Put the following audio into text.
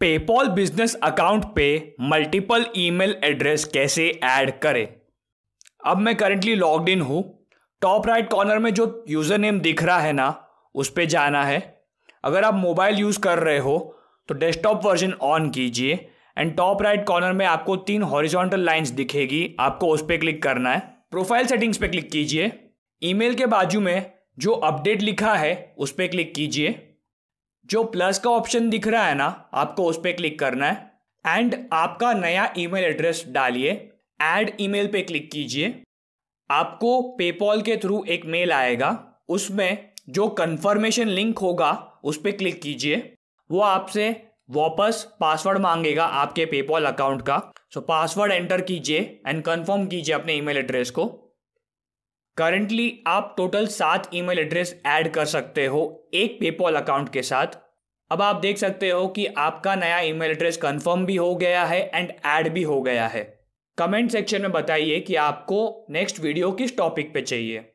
PayPal business account पे multiple email address कैसे add करें अब मैं करंटली लॉग्ड इन हूँ टॉप राइट कॉर्नर में जो यूज़र नेम दिख रहा है ना उस पर जाना है अगर आप मोबाइल यूज़ कर रहे हो तो डेस्कटॉप वर्जन ऑन कीजिए एंड टॉप राइट कॉर्नर में आपको तीन हॉरिजॉन्टल लाइंस दिखेगी आपको उस पर क्लिक करना है प्रोफाइल सेटिंग्स पे क्लिक कीजिए ईमेल के बाजू में जो अपडेट लिखा है उस पर क्लिक कीजिए जो प्लस का ऑप्शन दिख रहा है ना आपको उस पर क्लिक करना है एंड आपका नया ईमेल एड्रेस डालिए ऐड ईमेल पे क्लिक कीजिए आपको पेपॉल के थ्रू एक मेल आएगा उसमें जो कन्फर्मेशन लिंक होगा उस पर क्लिक कीजिए वो आपसे वापस पासवर्ड मांगेगा आपके पेपॉल अकाउंट का सो पासवर्ड एंटर कीजिए एंड कंफर्म कीजिए अपने ईमेल एड्रेस को करंटली आप टोटल सात ईमेल एड्रेस ऐड कर सकते हो एक पेपॉल अकाउंट के साथ अब आप देख सकते हो कि आपका नया ईमेल एड्रेस कंफर्म भी हो गया है एंड ऐड भी हो गया है कमेंट सेक्शन में बताइए कि आपको नेक्स्ट वीडियो किस टॉपिक पे चाहिए